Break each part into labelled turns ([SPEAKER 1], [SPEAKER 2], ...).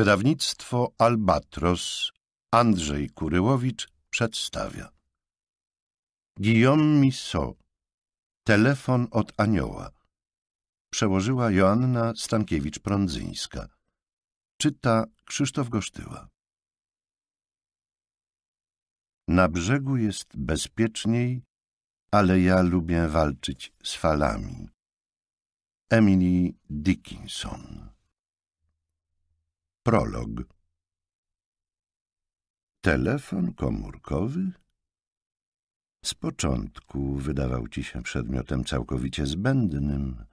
[SPEAKER 1] Wydawnictwo Albatros Andrzej Kuryłowicz przedstawia Guillaume Misso Telefon od anioła Przełożyła Joanna Stankiewicz-Prądzyńska Czyta Krzysztof Gosztyła Na brzegu jest bezpieczniej, ale ja lubię walczyć z falami. Emily Dickinson Prolog Telefon komórkowy? Z początku wydawał ci się przedmiotem całkowicie zbędnym,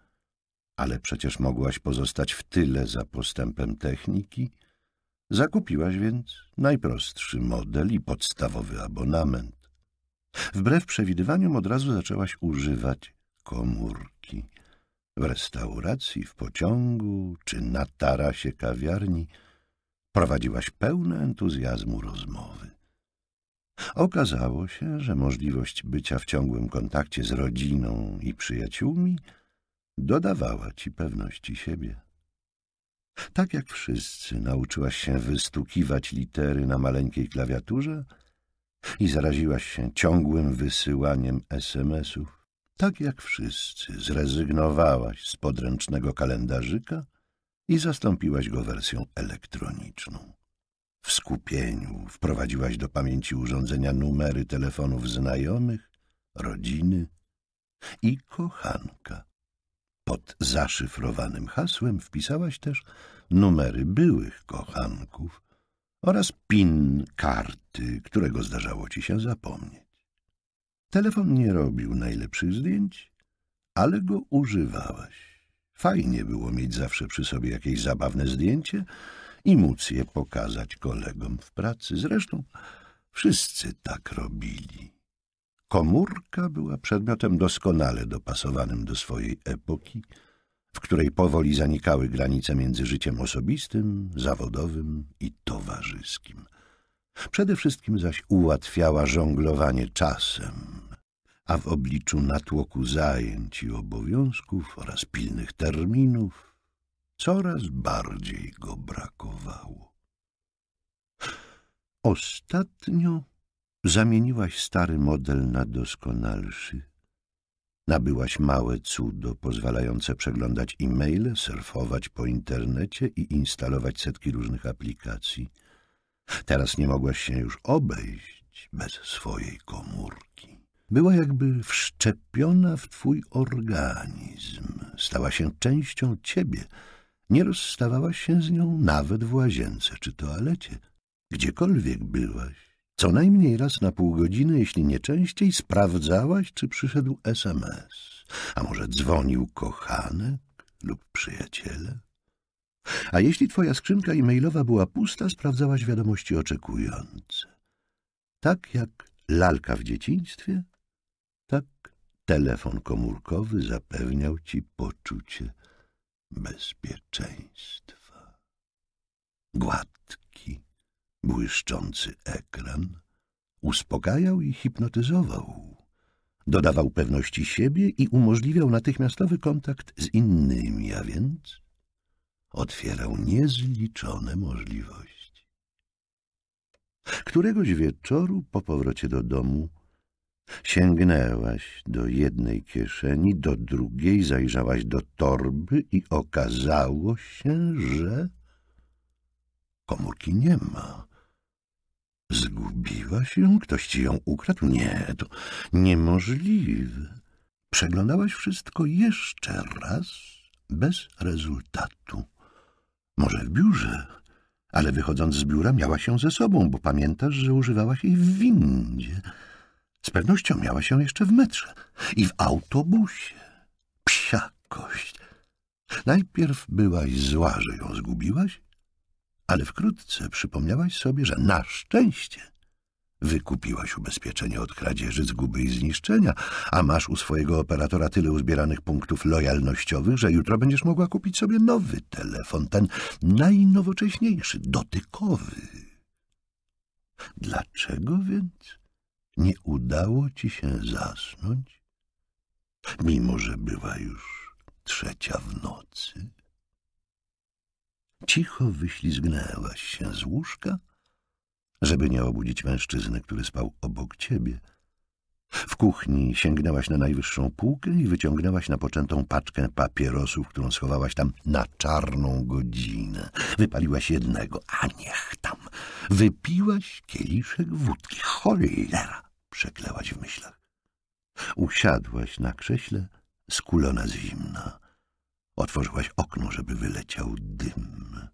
[SPEAKER 1] ale przecież mogłaś pozostać w tyle za postępem techniki. Zakupiłaś więc najprostszy model i podstawowy abonament. Wbrew przewidywaniom od razu zaczęłaś używać komórki. W restauracji, w pociągu czy na tarasie kawiarni – Prowadziłaś pełne entuzjazmu rozmowy. Okazało się, że możliwość bycia w ciągłym kontakcie z rodziną i przyjaciółmi dodawała ci pewności siebie. Tak jak wszyscy nauczyłaś się wystukiwać litery na maleńkiej klawiaturze i zaraziłaś się ciągłym wysyłaniem SMS-ów, tak jak wszyscy zrezygnowałaś z podręcznego kalendarzyka i zastąpiłaś go wersją elektroniczną. W skupieniu wprowadziłaś do pamięci urządzenia numery telefonów znajomych, rodziny i kochanka. Pod zaszyfrowanym hasłem wpisałaś też numery byłych kochanków oraz PIN karty, którego zdarzało ci się zapomnieć. Telefon nie robił najlepszych zdjęć, ale go używałaś. Fajnie było mieć zawsze przy sobie jakieś zabawne zdjęcie i móc je pokazać kolegom w pracy. Zresztą wszyscy tak robili. Komórka była przedmiotem doskonale dopasowanym do swojej epoki, w której powoli zanikały granice między życiem osobistym, zawodowym i towarzyskim. Przede wszystkim zaś ułatwiała żonglowanie czasem, a w obliczu natłoku zajęć i obowiązków oraz pilnych terminów coraz bardziej go brakowało. Ostatnio zamieniłaś stary model na doskonalszy. Nabyłaś małe cudo pozwalające przeglądać e-maile, surfować po internecie i instalować setki różnych aplikacji. Teraz nie mogłaś się już obejść bez swojej komórki była jakby wszczepiona w twój organizm, stała się częścią ciebie. Nie rozstawałaś się z nią nawet w łazience czy toalecie. Gdziekolwiek byłaś, co najmniej raz na pół godziny, jeśli nie częściej, sprawdzałaś, czy przyszedł SMS. A może dzwonił kochanek lub przyjaciele? A jeśli twoja skrzynka e-mailowa była pusta, sprawdzałaś wiadomości oczekujące. Tak jak lalka w dzieciństwie tak telefon komórkowy zapewniał ci poczucie bezpieczeństwa. Gładki, błyszczący ekran uspokajał i hipnotyzował. Dodawał pewności siebie i umożliwiał natychmiastowy kontakt z innymi, a więc otwierał niezliczone możliwości. Któregoś wieczoru po powrocie do domu Sięgnęłaś do jednej kieszeni, do drugiej zajrzałaś do torby i okazało się, że komórki nie ma. Zgubiłaś ją? Ktoś ci ją ukradł? Nie, to niemożliwe. Przeglądałaś wszystko jeszcze raz, bez rezultatu. Może w biurze, ale wychodząc z biura miałaś ją ze sobą, bo pamiętasz, że używałaś jej w windzie – z pewnością miała się jeszcze w metrze i w autobusie. Psiakość. Najpierw byłaś zła, że ją zgubiłaś, ale wkrótce przypomniałaś sobie, że na szczęście wykupiłaś ubezpieczenie od kradzieży, zguby i zniszczenia, a masz u swojego operatora tyle uzbieranych punktów lojalnościowych, że jutro będziesz mogła kupić sobie nowy telefon, ten najnowocześniejszy, dotykowy. Dlaczego więc nie udało ci się zasnąć, mimo że bywa już trzecia w nocy? Cicho wyślizgnęłaś się z łóżka, żeby nie obudzić mężczyzny, który spał obok ciebie. W kuchni sięgnęłaś na najwyższą półkę i wyciągnęłaś na poczętą paczkę papierosów, którą schowałaś tam na czarną godzinę. Wypaliłaś jednego, a niech tam. Wypiłaś kieliszek wódki. Cholera! Przeklałaś w myślach. Usiadłaś na krześle, skulona z zimna. Otworzyłaś okno, żeby wyleciał dym.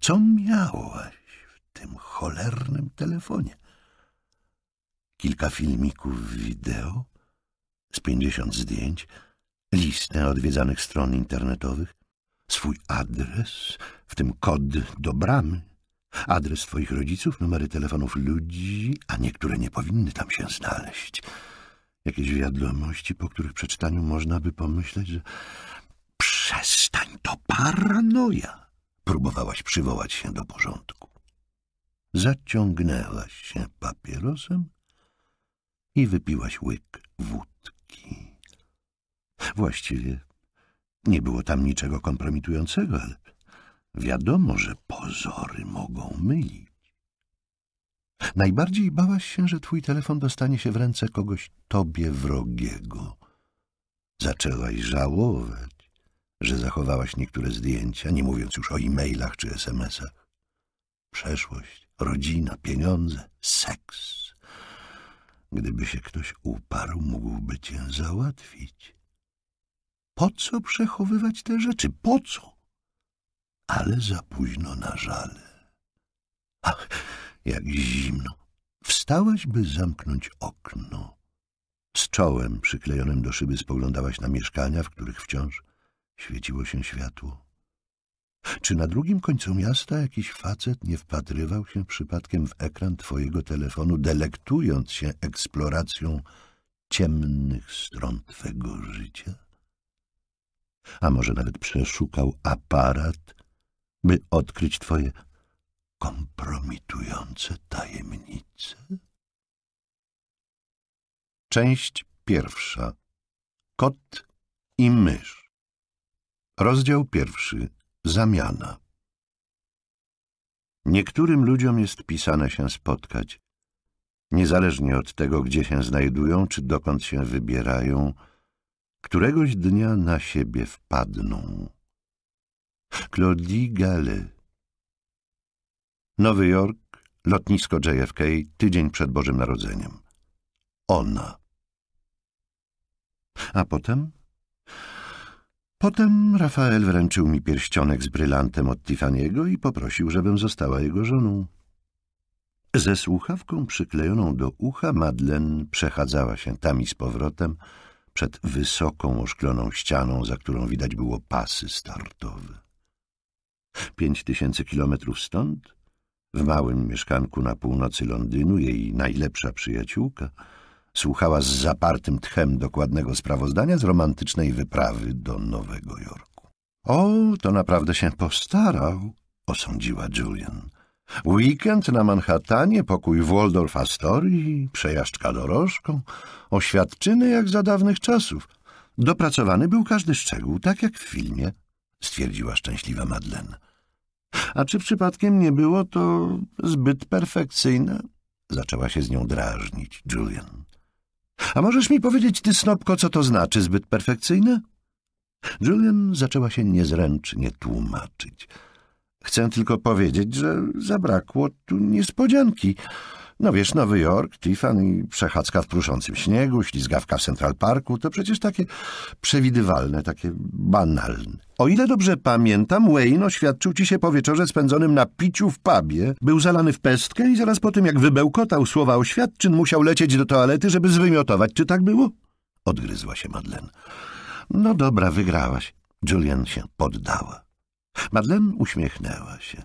[SPEAKER 1] Co miałaś w tym cholernym telefonie? Kilka filmików wideo, z pięćdziesiąt zdjęć, listę odwiedzanych stron internetowych, swój adres, w tym kod do bramy Adres twoich rodziców, numery telefonów ludzi, a niektóre nie powinny tam się znaleźć. Jakieś wiadomości, po których przeczytaniu można by pomyśleć, że... Przestań, to paranoja! Próbowałaś przywołać się do porządku. Zaciągnęłaś się papierosem i wypiłaś łyk wódki. Właściwie nie było tam niczego kompromitującego, ale Wiadomo, że pozory mogą mylić. Najbardziej bałaś się, że twój telefon dostanie się w ręce kogoś tobie wrogiego. Zaczęłaś żałować, że zachowałaś niektóre zdjęcia, nie mówiąc już o e-mailach czy SMS-ach. Przeszłość, rodzina, pieniądze, seks. Gdyby się ktoś uparł, mógłby cię załatwić. Po co przechowywać te rzeczy? Po co? ale za późno na żale. Ach, jak zimno! Wstałaś, by zamknąć okno. Z czołem przyklejonym do szyby spoglądałaś na mieszkania, w których wciąż świeciło się światło. Czy na drugim końcu miasta jakiś facet nie wpatrywał się przypadkiem w ekran twojego telefonu, delektując się eksploracją ciemnych stron twego życia? A może nawet przeszukał aparat by odkryć twoje kompromitujące tajemnice? Część pierwsza. Kot i mysz. Rozdział pierwszy. Zamiana. Niektórym ludziom jest pisane się spotkać, niezależnie od tego, gdzie się znajdują, czy dokąd się wybierają, któregoś dnia na siebie wpadną. Claudie Gale. Nowy Jork, lotnisko JFK, tydzień przed Bożym Narodzeniem. Ona. A potem? Potem Rafael wręczył mi pierścionek z brylantem od Tiffaniego i poprosił, żebym została jego żoną. Ze słuchawką przyklejoną do ucha Madlen przechadzała się tam i z powrotem przed wysoką, oszkloną ścianą, za którą widać było pasy startowe. Pięć tysięcy kilometrów stąd, w małym mieszkanku na północy Londynu, jej najlepsza przyjaciółka słuchała z zapartym tchem dokładnego sprawozdania z romantycznej wyprawy do Nowego Jorku. O, to naprawdę się postarał, osądziła Julian. Weekend na Manhattanie, pokój w Waldorf Astorii, przejażdżka dorożką, oświadczyny jak za dawnych czasów. Dopracowany był każdy szczegół, tak jak w filmie stwierdziła szczęśliwa Madlen. A czy przypadkiem nie było to zbyt perfekcyjne? Zaczęła się z nią drażnić Julian. A możesz mi powiedzieć, ty snopko, co to znaczy zbyt perfekcyjne? Julian zaczęła się niezręcznie tłumaczyć. Chcę tylko powiedzieć, że zabrakło tu niespodzianki. No wiesz, Nowy Jork, Tiffany, przechadzka w pruszącym śniegu, ślizgawka w Central Parku, to przecież takie przewidywalne, takie banalne. O ile dobrze pamiętam, Wayne oświadczył ci się po wieczorze spędzonym na piciu w pubie. Był zalany w pestkę i zaraz po tym, jak wybełkotał słowa oświadczyn, musiał lecieć do toalety, żeby zwymiotować. Czy tak było? Odgryzła się Madlen. No dobra, wygrałaś. Julian się poddała. Madlen uśmiechnęła się.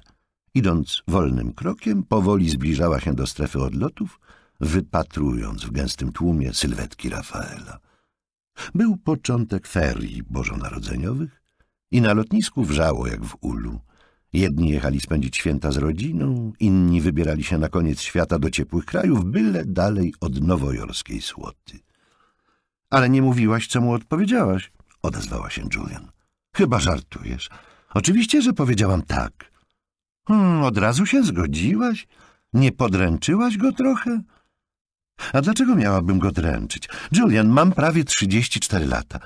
[SPEAKER 1] Idąc wolnym krokiem, powoli zbliżała się do strefy odlotów, wypatrując w gęstym tłumie sylwetki Rafaela. Był początek ferii bożonarodzeniowych i na lotnisku wrzało jak w ulu. Jedni jechali spędzić święta z rodziną, inni wybierali się na koniec świata do ciepłych krajów, byle dalej od nowojorskiej słoty. Ale nie mówiłaś, co mu odpowiedziałaś, odezwała się Julian. Chyba żartujesz. Oczywiście, że powiedziałam tak. Hmm, od razu się zgodziłaś? Nie podręczyłaś go trochę? A dlaczego miałabym go dręczyć? Julian, mam prawie 34 lata.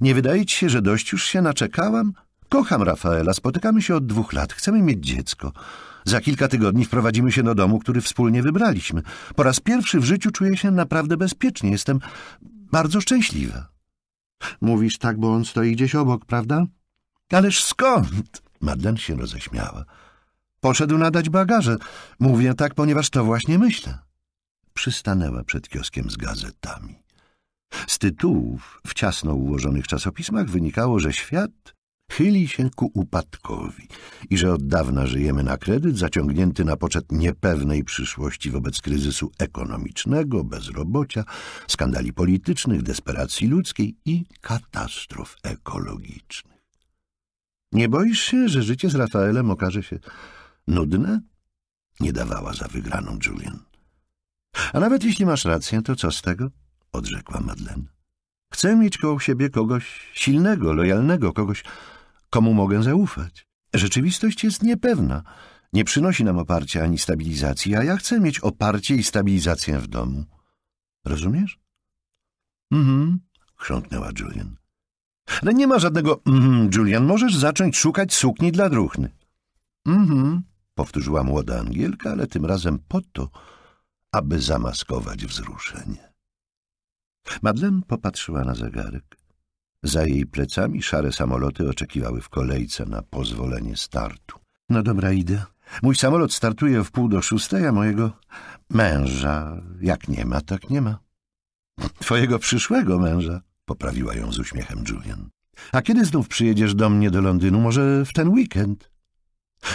[SPEAKER 1] Nie wydaje ci się, że dość już się naczekałam? Kocham Rafaela, spotykamy się od dwóch lat, chcemy mieć dziecko. Za kilka tygodni wprowadzimy się do domu, który wspólnie wybraliśmy. Po raz pierwszy w życiu czuję się naprawdę bezpiecznie, jestem bardzo szczęśliwa. Mówisz tak, bo on stoi gdzieś obok, prawda? Ależ skąd? Madlen się roześmiała. Poszedł nadać bagaże. Mówię tak, ponieważ to właśnie myślę. Przystanęła przed kioskiem z gazetami. Z tytułów w ciasno ułożonych czasopismach wynikało, że świat chyli się ku upadkowi i że od dawna żyjemy na kredyt zaciągnięty na poczet niepewnej przyszłości wobec kryzysu ekonomicznego, bezrobocia, skandali politycznych, desperacji ludzkiej i katastrof ekologicznych. Nie boisz się, że życie z Rafaelem okaże się Nudne? Nie dawała za wygraną Julian. A nawet jeśli masz rację, to co z tego? Odrzekła Madeleine. Chcę mieć koło siebie kogoś silnego, lojalnego, kogoś, komu mogę zaufać. Rzeczywistość jest niepewna. Nie przynosi nam oparcia ani stabilizacji, a ja chcę mieć oparcie i stabilizację w domu. Rozumiesz? Mhm, chrząknęła Julian. Ale no nie ma żadnego mhm, Julian. Możesz zacząć szukać sukni dla druchny. Mhm, powtórzyła młoda Angielka, ale tym razem po to, aby zamaskować wzruszenie. Madlen popatrzyła na zegarek. Za jej plecami szare samoloty oczekiwały w kolejce na pozwolenie startu. No dobra, idę. Mój samolot startuje w pół do szóstej, a mojego męża jak nie ma, tak nie ma. Twojego przyszłego męża, poprawiła ją z uśmiechem Julian. A kiedy znów przyjedziesz do mnie do Londynu? Może w ten weekend?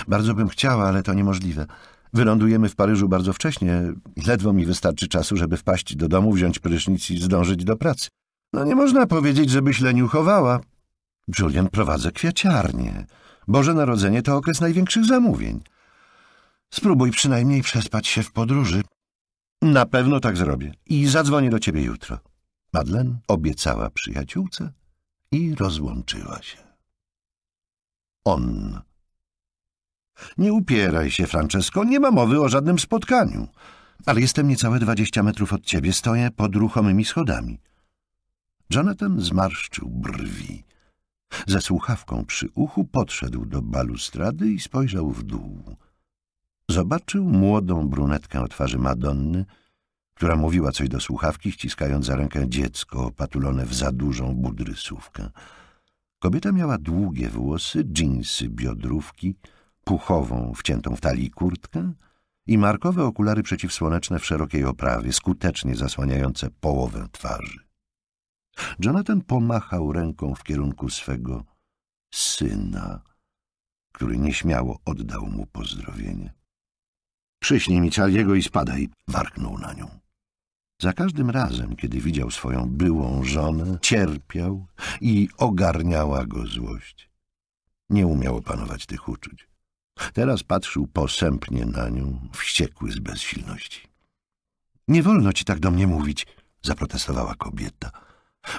[SPEAKER 1] Bardzo bym chciała, ale to niemożliwe. Wylądujemy w Paryżu bardzo wcześnie. Ledwo mi wystarczy czasu, żeby wpaść do domu, wziąć prysznic i zdążyć do pracy. No nie można powiedzieć, żebyś leniuchowała. Julian prowadzę kwiaciarnię. Boże Narodzenie to okres największych zamówień. Spróbuj przynajmniej przespać się w podróży. Na pewno tak zrobię i zadzwonię do ciebie jutro. Madlen obiecała przyjaciółce i rozłączyła się. On nie upieraj się, Francesco, nie ma mowy o żadnym spotkaniu. Ale jestem niecałe dwadzieścia metrów od ciebie, stoję pod ruchomymi schodami. Jonathan zmarszczył brwi. Ze słuchawką przy uchu podszedł do balustrady i spojrzał w dół. Zobaczył młodą brunetkę o twarzy Madonny, która mówiła coś do słuchawki, ściskając za rękę dziecko opatulone w za dużą budrysówkę. Kobieta miała długie włosy, dżinsy, biodrówki, puchową wciętą w talii kurtkę i markowe okulary przeciwsłoneczne w szerokiej oprawie, skutecznie zasłaniające połowę twarzy. Jonathan pomachał ręką w kierunku swego syna, który nieśmiało oddał mu pozdrowienie. Przyśnij mi Charliego i spadaj, warknął na nią. Za każdym razem, kiedy widział swoją byłą żonę, cierpiał i ogarniała go złość. Nie umiał opanować tych uczuć. Teraz patrzył posępnie na nią, wściekły z bezsilności. — Nie wolno ci tak do mnie mówić — zaprotestowała kobieta.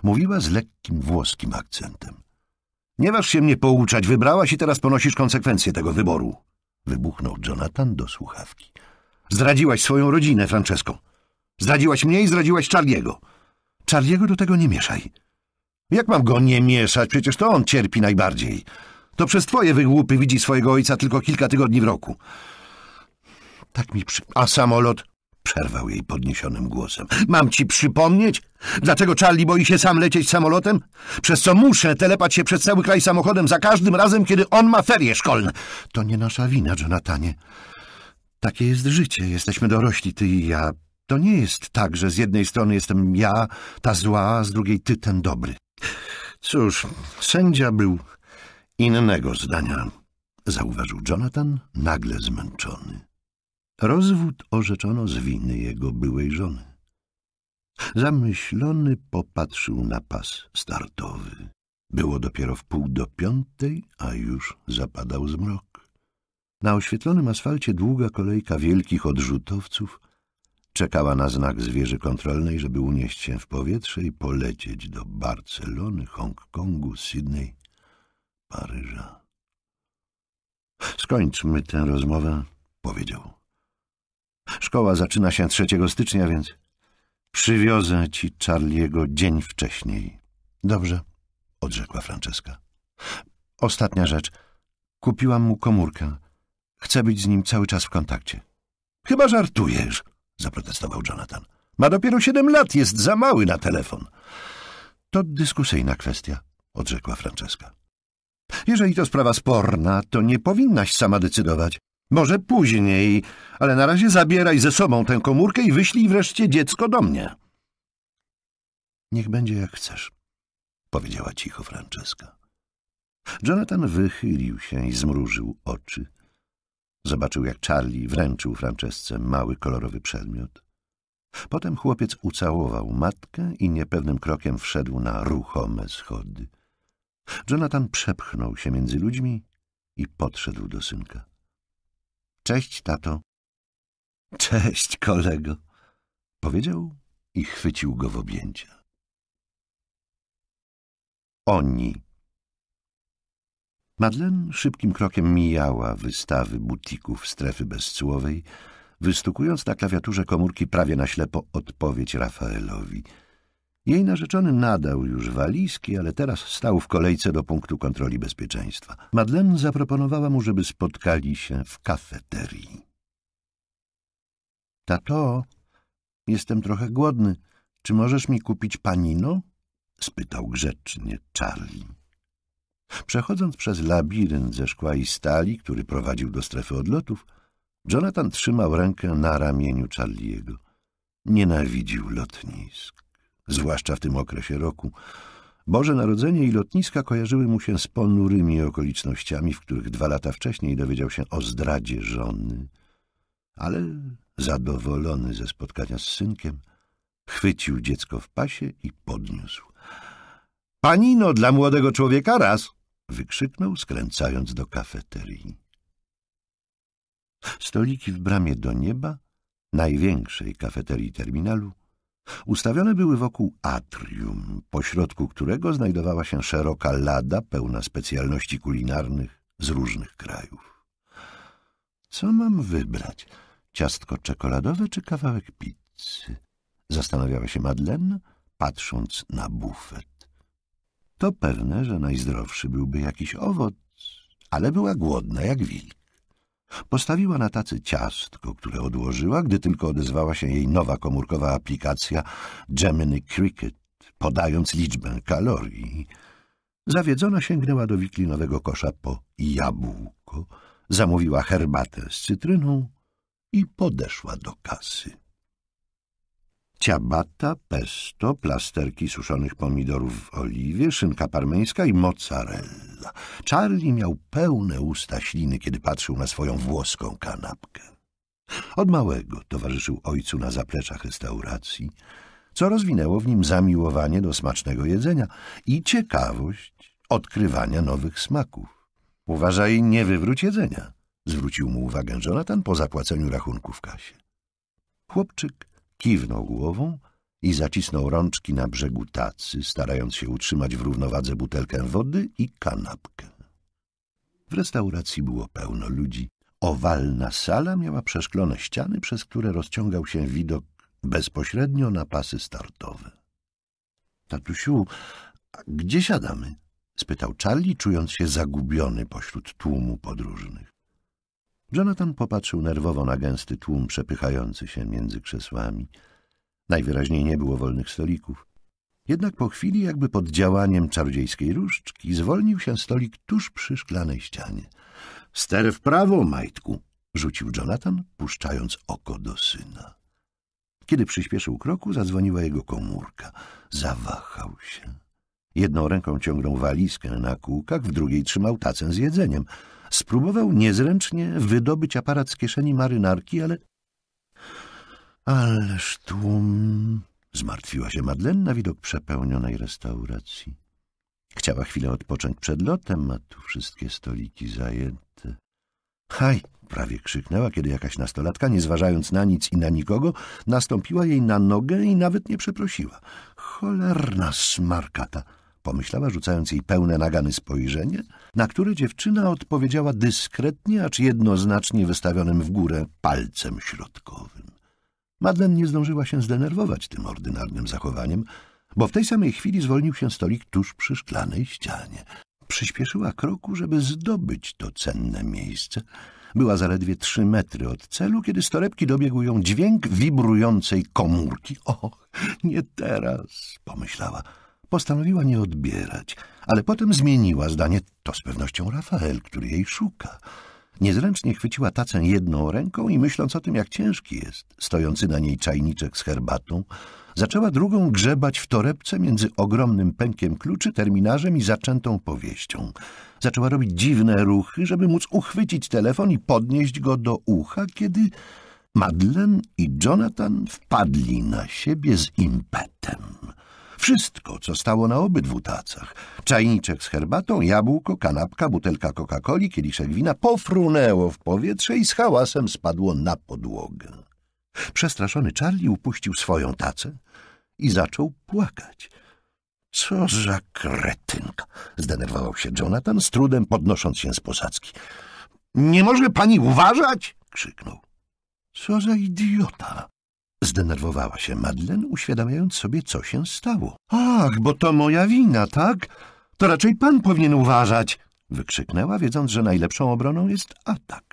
[SPEAKER 1] Mówiła z lekkim włoskim akcentem. — Nie waż się mnie pouczać, wybrałaś i teraz ponosisz konsekwencje tego wyboru — wybuchnął Jonathan do słuchawki. — Zdradziłaś swoją rodzinę, Francesco. Zdradziłaś mnie i zdradziłaś Charliego. Charliego do tego nie mieszaj. — Jak mam go nie mieszać? Przecież to on cierpi najbardziej — to przez twoje wygłupy widzi swojego ojca tylko kilka tygodni w roku. Tak mi przy... A samolot? Przerwał jej podniesionym głosem. Mam ci przypomnieć? Dlaczego Charlie boi się sam lecieć samolotem? Przez co muszę telepać się przez cały kraj samochodem za każdym razem, kiedy on ma ferie szkolne. To nie nasza wina, Jonathanie. Takie jest życie. Jesteśmy dorośli, ty i ja. To nie jest tak, że z jednej strony jestem ja, ta zła, a z drugiej ty, ten dobry. Cóż, sędzia był Innego zdania, zauważył Jonathan, nagle zmęczony. Rozwód orzeczono z winy jego byłej żony. Zamyślony popatrzył na pas startowy. Było dopiero wpół do piątej, a już zapadał zmrok. Na oświetlonym asfalcie długa kolejka wielkich odrzutowców czekała na znak zwierzy kontrolnej, żeby unieść się w powietrze i polecieć do Barcelony, Hongkongu, Sydney Paryża. Skończmy tę rozmowę, powiedział. Szkoła zaczyna się 3 stycznia, więc przywiozę ci Charliego dzień wcześniej. Dobrze, odrzekła Franceska. Ostatnia rzecz. Kupiłam mu komórkę. Chcę być z nim cały czas w kontakcie. Chyba żartujesz, zaprotestował Jonathan. Ma dopiero siedem lat, jest za mały na telefon. To dyskusyjna kwestia, odrzekła Franceska. Jeżeli to sprawa sporna, to nie powinnaś sama decydować. Może później, ale na razie zabieraj ze sobą tę komórkę i wyślij wreszcie dziecko do mnie. Niech będzie jak chcesz, powiedziała cicho Franceska. Jonathan wychylił się i zmrużył oczy. Zobaczył, jak Charlie wręczył Francesce mały kolorowy przedmiot. Potem chłopiec ucałował matkę i niepewnym krokiem wszedł na ruchome schody. Jonathan przepchnął się między ludźmi i podszedł do synka. — Cześć, tato. — Cześć, kolego — powiedział i chwycił go w objęcia. Oni Madlen szybkim krokiem mijała wystawy butików strefy bezcłowej, wystukując na klawiaturze komórki prawie na ślepo odpowiedź Rafaelowi — jej narzeczony nadał już walizki, ale teraz stał w kolejce do punktu kontroli bezpieczeństwa. Madlen zaproponowała mu, żeby spotkali się w kafeterii. Tato, jestem trochę głodny. Czy możesz mi kupić panino? spytał grzecznie Charlie. Przechodząc przez labirynt ze szkła i stali, który prowadził do strefy odlotów, Jonathan trzymał rękę na ramieniu Charliego. Nienawidził lotnisk zwłaszcza w tym okresie roku, Boże Narodzenie i lotniska kojarzyły mu się z ponurymi okolicznościami, w których dwa lata wcześniej dowiedział się o zdradzie żony, ale zadowolony ze spotkania z synkiem, chwycił dziecko w pasie i podniósł. — Panino dla młodego człowieka raz! — wykrzyknął, skręcając do kafeterii. Stoliki w bramie do nieba, największej kafeterii terminalu, Ustawione były wokół atrium, pośrodku którego znajdowała się szeroka lada pełna specjalności kulinarnych z różnych krajów. Co mam wybrać? Ciastko czekoladowe czy kawałek pizzy? Zastanawiała się Madlen, patrząc na bufet. To pewne, że najzdrowszy byłby jakiś owoc, ale była głodna jak wilk. Postawiła na tacy ciastko, które odłożyła, gdy tylko odezwała się jej nowa komórkowa aplikacja Gemini Cricket, podając liczbę kalorii. Zawiedzona sięgnęła do wiklinowego kosza po jabłko, zamówiła herbatę z cytryną i podeszła do kasy ciabata, pesto, plasterki suszonych pomidorów w oliwie, szynka parmeńska i mozzarella. Charlie miał pełne usta śliny, kiedy patrzył na swoją włoską kanapkę. Od małego towarzyszył ojcu na zapleczach restauracji, co rozwinęło w nim zamiłowanie do smacznego jedzenia i ciekawość odkrywania nowych smaków. Uważaj, nie wywróć jedzenia, zwrócił mu uwagę Jonathan po zapłaceniu rachunku w kasie. Chłopczyk Kiwnął głową i zacisnął rączki na brzegu tacy, starając się utrzymać w równowadze butelkę wody i kanapkę. W restauracji było pełno ludzi. Owalna sala miała przeszklone ściany, przez które rozciągał się widok bezpośrednio na pasy startowe. Tatusiu, gdzie siadamy? spytał Charlie, czując się zagubiony pośród tłumu podróżnych. Jonathan popatrzył nerwowo na gęsty tłum przepychający się między krzesłami. Najwyraźniej nie było wolnych stolików. Jednak po chwili, jakby pod działaniem czarodziejskiej różdżki, zwolnił się stolik tuż przy szklanej ścianie. — Ster w prawo, majtku! — rzucił Jonathan, puszczając oko do syna. Kiedy przyspieszył kroku, zadzwoniła jego komórka. Zawahał się. Jedną ręką ciągnął walizkę na kółkach, w drugiej trzymał tacę z jedzeniem — Spróbował niezręcznie wydobyć aparat z kieszeni marynarki, ale... Ależ tłum... Zmartwiła się Madlen na widok przepełnionej restauracji. Chciała chwilę odpocząć przed lotem, a tu wszystkie stoliki zajęte. Haj! Prawie krzyknęła, kiedy jakaś nastolatka, nie zważając na nic i na nikogo, nastąpiła jej na nogę i nawet nie przeprosiła. Cholerna smarkata! pomyślała, rzucając jej pełne nagany spojrzenie, na które dziewczyna odpowiedziała dyskretnie, acz jednoznacznie wystawionym w górę palcem środkowym. Madlen nie zdążyła się zdenerwować tym ordynarnym zachowaniem, bo w tej samej chwili zwolnił się stolik tuż przy szklanej ścianie. Przyspieszyła kroku, żeby zdobyć to cenne miejsce. Była zaledwie trzy metry od celu, kiedy z torebki dobiegł ją dźwięk wibrującej komórki. Och, nie teraz, pomyślała. Postanowiła nie odbierać, ale potem zmieniła zdanie. To z pewnością Rafael, który jej szuka. Niezręcznie chwyciła tacę jedną ręką i myśląc o tym, jak ciężki jest, stojący na niej czajniczek z herbatą, zaczęła drugą grzebać w torebce między ogromnym pękiem kluczy, terminarzem i zaczętą powieścią. Zaczęła robić dziwne ruchy, żeby móc uchwycić telefon i podnieść go do ucha, kiedy Madlen i Jonathan wpadli na siebie z impetem. Wszystko, co stało na obydwu tacach. Czajniczek z herbatą, jabłko, kanapka, butelka Coca-Coli, kieliszek wina pofrunęło w powietrze i z hałasem spadło na podłogę. Przestraszony Charlie upuścił swoją tacę i zaczął płakać. Co za kretynka! Zdenerwował się Jonathan, z trudem podnosząc się z posadzki. Nie może pani uważać! krzyknął. Co za idiota! Zdenerwowała się Madlen, uświadamiając sobie, co się stało. Ach, bo to moja wina, tak? To raczej pan powinien uważać! Wykrzyknęła, wiedząc, że najlepszą obroną jest atak.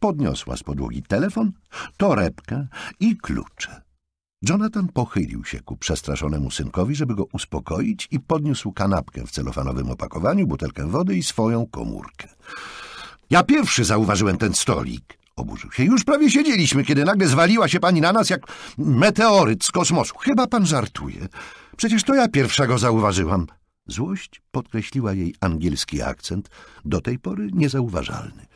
[SPEAKER 1] Podniosła z podłogi telefon, torebkę i klucze. Jonathan pochylił się ku przestraszonemu synkowi, żeby go uspokoić i podniósł kanapkę w celofanowym opakowaniu, butelkę wody i swoją komórkę. Ja pierwszy zauważyłem ten stolik. Oburzył się. Już prawie siedzieliśmy, kiedy nagle zwaliła się pani na nas jak meteoryt z kosmosu. Chyba pan żartuje. Przecież to ja pierwszego zauważyłam. Złość podkreśliła jej angielski akcent, do tej pory niezauważalny.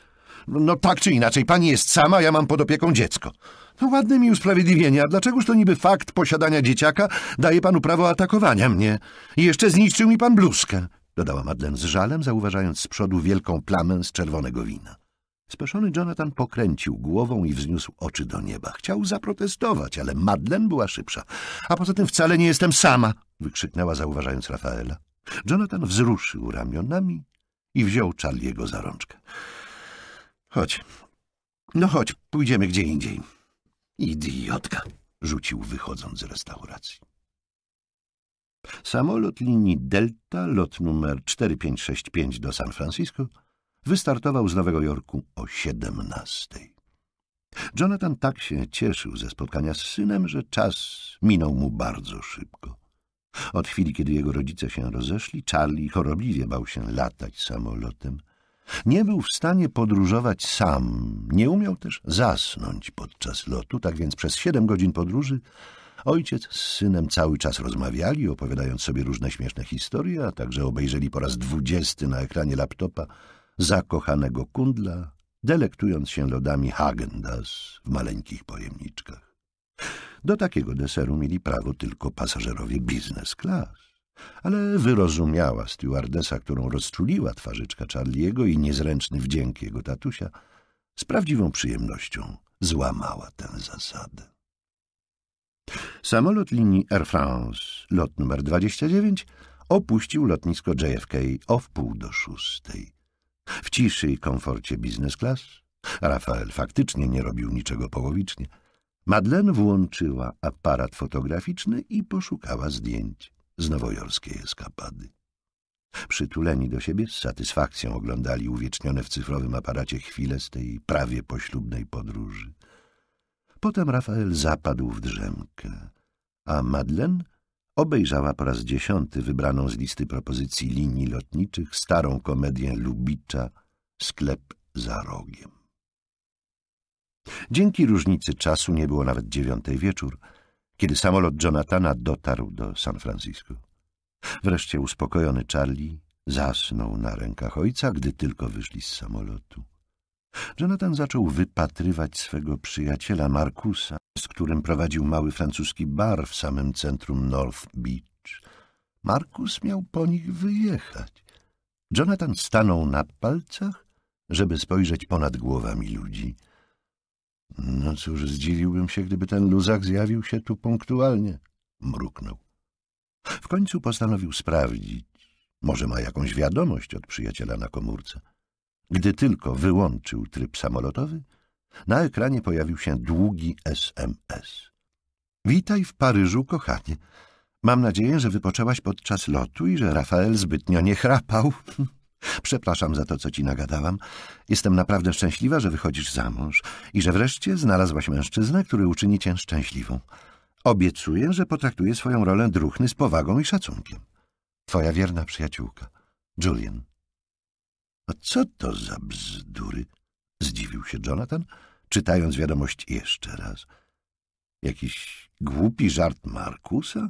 [SPEAKER 1] No, no tak czy inaczej, pani jest sama, ja mam pod opieką dziecko. No ładne mi usprawiedliwienie, a dlaczegoż to niby fakt posiadania dzieciaka daje panu prawo atakowania mnie? I jeszcze zniszczył mi pan bluzkę, dodała Madlen z żalem, zauważając z przodu wielką plamę z czerwonego wina. Speszony Jonathan pokręcił głową i wzniósł oczy do nieba. Chciał zaprotestować, ale Madlen była szybsza. A poza tym wcale nie jestem sama, wykrzyknęła, zauważając Rafaela. Jonathan wzruszył ramionami i wziął jego za rączkę. Chodź. No chodź, pójdziemy gdzie indziej. Idiotka, rzucił wychodząc z restauracji. Samolot linii Delta, lot numer 4565 do San Francisco, wystartował z Nowego Jorku o 17. Jonathan tak się cieszył ze spotkania z synem, że czas minął mu bardzo szybko. Od chwili, kiedy jego rodzice się rozeszli, Charlie chorobliwie bał się latać samolotem. Nie był w stanie podróżować sam, nie umiał też zasnąć podczas lotu, tak więc przez siedem godzin podróży ojciec z synem cały czas rozmawiali, opowiadając sobie różne śmieszne historie, a także obejrzeli po raz dwudziesty na ekranie laptopa zakochanego kundla, delektując się lodami Hagendas w maleńkich pojemniczkach. Do takiego deseru mieli prawo tylko pasażerowie biznes class. Ale wyrozumiała stewardesa, którą rozczuliła twarzyczka Charliego i niezręczny wdzięk jego tatusia, z prawdziwą przyjemnością złamała tę zasadę. Samolot linii Air France, lot numer 29, opuścił lotnisko JFK o wpół do szóstej. W ciszy i komforcie biznes class Rafael faktycznie nie robił niczego połowicznie. Madlen włączyła aparat fotograficzny i poszukała zdjęć z nowojorskiej eskapady. Przytuleni do siebie z satysfakcją oglądali uwiecznione w cyfrowym aparacie chwile z tej prawie poślubnej podróży. Potem Rafael zapadł w drzemkę, a Madlen Obejrzała po raz dziesiąty wybraną z listy propozycji linii lotniczych starą komedię Lubicza Sklep za rogiem. Dzięki różnicy czasu nie było nawet dziewiątej wieczór, kiedy samolot Jonathana dotarł do San Francisco. Wreszcie uspokojony Charlie zasnął na rękach ojca, gdy tylko wyszli z samolotu. Jonathan zaczął wypatrywać swego przyjaciela Markusa, z którym prowadził mały francuski bar w samym centrum North Beach. Markus miał po nich wyjechać. Jonathan stanął na palcach, żeby spojrzeć ponad głowami ludzi. No cóż, zdziwiłbym się, gdyby ten luzak zjawił się tu punktualnie, mruknął. W końcu postanowił sprawdzić. Może ma jakąś wiadomość od przyjaciela na komórce. Gdy tylko wyłączył tryb samolotowy, na ekranie pojawił się długi SMS. Witaj w Paryżu, kochanie. Mam nadzieję, że wypoczęłaś podczas lotu i że Rafael zbytnio nie chrapał. Przepraszam za to, co ci nagadałam. Jestem naprawdę szczęśliwa, że wychodzisz za mąż i że wreszcie znalazłaś mężczyznę, który uczyni cię szczęśliwą. Obiecuję, że potraktuję swoją rolę druhny z powagą i szacunkiem. Twoja wierna przyjaciółka, Julian. A co to za bzdury? Zdziwił się Jonathan, czytając wiadomość jeszcze raz. Jakiś głupi żart Markusa?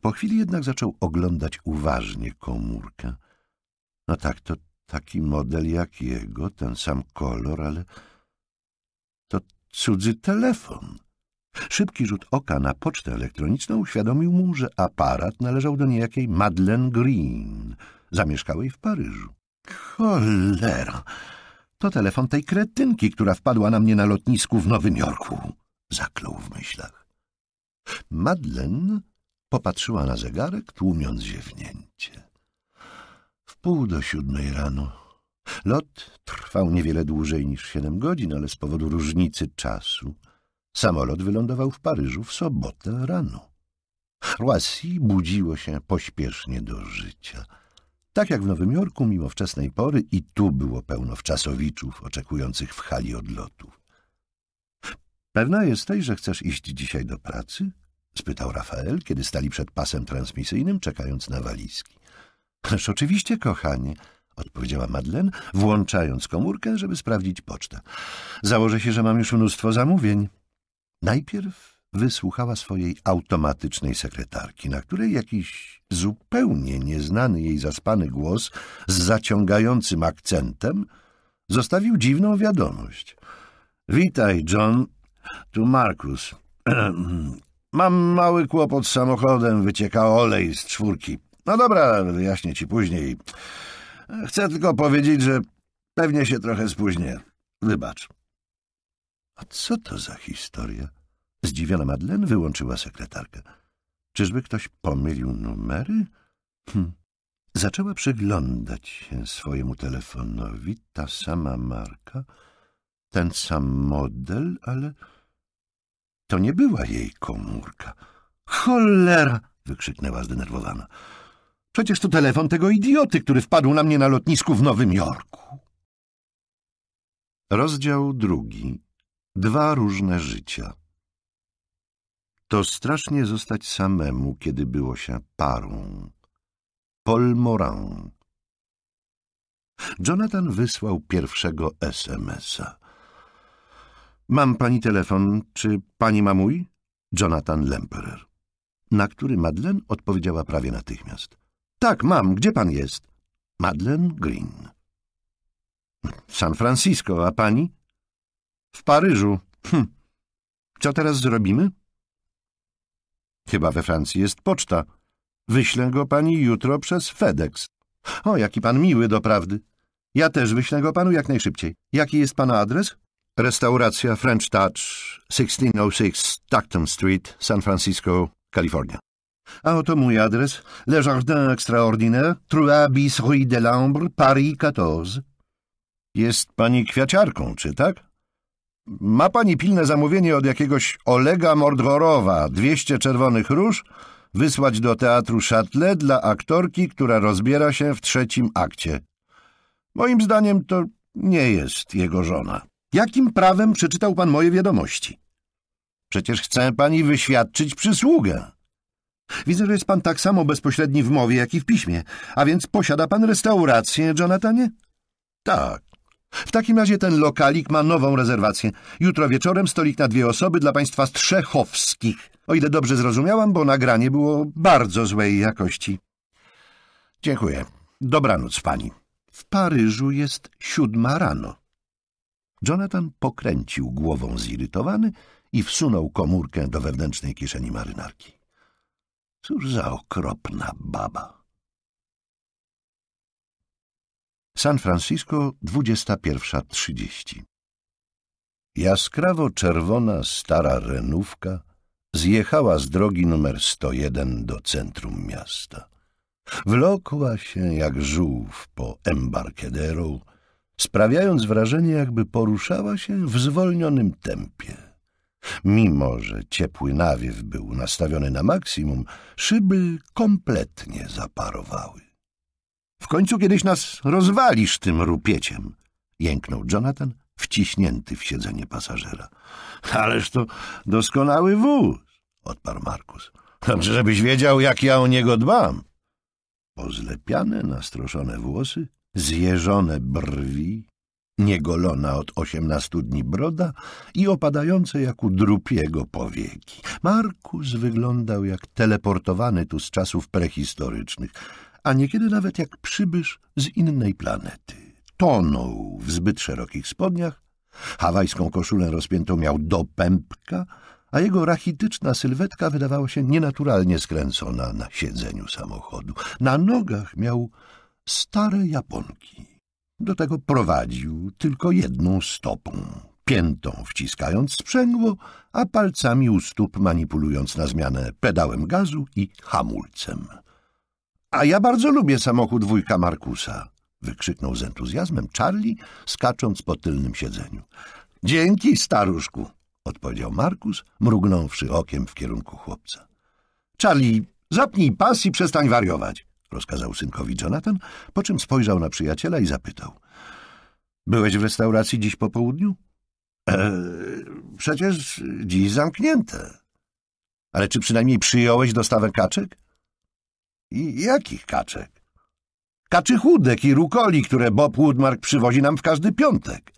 [SPEAKER 1] Po chwili jednak zaczął oglądać uważnie komórkę. No tak, to taki model jak jego, ten sam kolor, ale to cudzy telefon. Szybki rzut oka na pocztę elektroniczną uświadomił mu, że aparat należał do niejakiej Madeleine Green, zamieszkałej w Paryżu. Cholera! To telefon tej kretynki, która wpadła na mnie na lotnisku w Nowym Jorku. Zaklął w myślach. Madlen popatrzyła na zegarek, tłumiąc ziewnięcie. W pół do siódmej rano. Lot trwał niewiele dłużej niż siedem godzin, ale z powodu różnicy czasu samolot wylądował w Paryżu w sobotę rano. Roissy budziło się pośpiesznie do życia – tak jak w Nowym Jorku, mimo wczesnej pory, i tu było pełno wczasowiczów oczekujących w hali odlotów. Pewna jesteś, że chcesz iść dzisiaj do pracy? spytał Rafael, kiedy stali przed pasem transmisyjnym, czekając na walizki. Ależ oczywiście, kochanie, odpowiedziała Madlen, włączając komórkę, żeby sprawdzić pocztę. Założę się, że mam już mnóstwo zamówień. Najpierw wysłuchała swojej automatycznej sekretarki, na której jakiś zupełnie nieznany jej zaspany głos z zaciągającym akcentem zostawił dziwną wiadomość. Witaj, John. Tu Markus. Mam mały kłopot z samochodem, wycieka olej z czwórki. No dobra, wyjaśnię ci później. Chcę tylko powiedzieć, że pewnie się trochę spóźnię. Wybacz. A co to za historia? Zdziwiona Madlen wyłączyła sekretarkę. Czyżby ktoś pomylił numery? Hm. Zaczęła przyglądać się swojemu telefonowi. Ta sama marka, ten sam model, ale to nie była jej komórka. Cholera! wykrzyknęła zdenerwowana. Przecież to telefon tego idioty, który wpadł na mnie na lotnisku w Nowym Jorku. Rozdział drugi. Dwa różne życia. To strasznie zostać samemu, kiedy było się parą. Paul Jonathan wysłał pierwszego SMS-a. Mam pani telefon. Czy pani ma mój? Jonathan Lemperer. Na który Madlen odpowiedziała prawie natychmiast. Tak, mam. Gdzie pan jest? Madlen Green. San Francisco, a pani? W Paryżu. Hm. Co teraz zrobimy? Chyba we Francji jest poczta. Wyślę go pani jutro przez FedEx. O, jaki pan miły, doprawdy. Ja też wyślę go panu jak najszybciej. Jaki jest pana adres? Restauracja French Touch, 1606 Tacton Street, San Francisco, Kalifornia. A oto mój adres. Le Jardin Extraordinaire, 3 bis Rue de Lambre, Paris 14. Jest pani kwiaciarką, czy tak? Ma pani pilne zamówienie od jakiegoś Olega Mordgorowa, 200 czerwonych róż, wysłać do teatru Châtelet dla aktorki, która rozbiera się w trzecim akcie. Moim zdaniem to nie jest jego żona. Jakim prawem przeczytał pan moje wiadomości? Przecież chcę pani wyświadczyć przysługę. Widzę, że jest pan tak samo bezpośredni w mowie, jak i w piśmie. A więc posiada pan restaurację, Jonathanie? Tak. W takim razie ten lokalik ma nową rezerwację. Jutro wieczorem stolik na dwie osoby dla państwa Strzechowskich. O ile dobrze zrozumiałam, bo nagranie było bardzo złej jakości. Dziękuję. Dobranoc pani. W Paryżu jest siódma rano. Jonathan pokręcił głową zirytowany i wsunął komórkę do wewnętrznej kieszeni marynarki. Cóż za okropna baba! San Francisco 21.30 Jaskrawo-czerwona stara renówka zjechała z drogi numer 101 do centrum miasta. Wlokła się jak żółw po embarkederu, sprawiając wrażenie, jakby poruszała się w zwolnionym tempie. Mimo, że ciepły nawiew był nastawiony na maksimum, szyby kompletnie zaparowały. W końcu kiedyś nas rozwalisz tym rupieciem, jęknął Jonathan, wciśnięty w siedzenie pasażera. Ależ to doskonały wóz, odparł Markus. Dobrze, żebyś wiedział, jak ja o niego dbam. Pozlepiane, nastroszone włosy, zjeżone brwi, niegolona od osiemnastu dni broda i opadające jak u drupiego powieki. Markus wyglądał jak teleportowany tu z czasów prehistorycznych a niekiedy nawet jak przybysz z innej planety. Tonął w zbyt szerokich spodniach, hawajską koszulę rozpiętą miał do pępka, a jego rachityczna sylwetka wydawała się nienaturalnie skręcona na siedzeniu samochodu. Na nogach miał stare japonki. Do tego prowadził tylko jedną stopą, piętą wciskając sprzęgło, a palcami u stóp manipulując na zmianę pedałem gazu i hamulcem. A ja bardzo lubię samochód wujka Markusa, wykrzyknął z entuzjazmem Charlie, skacząc po tylnym siedzeniu. Dzięki, staruszku, odpowiedział Markus, mrugnąwszy okiem w kierunku chłopca. Charlie, zapnij pas i przestań wariować, rozkazał synkowi Jonathan, po czym spojrzał na przyjaciela i zapytał. Byłeś w restauracji dziś po południu? E, przecież dziś zamknięte. Ale czy przynajmniej przyjąłeś dostawę kaczek? I jakich kaczek? Kaczychudek i rukoli, które Bob Woodmark przywozi nam w każdy piątek.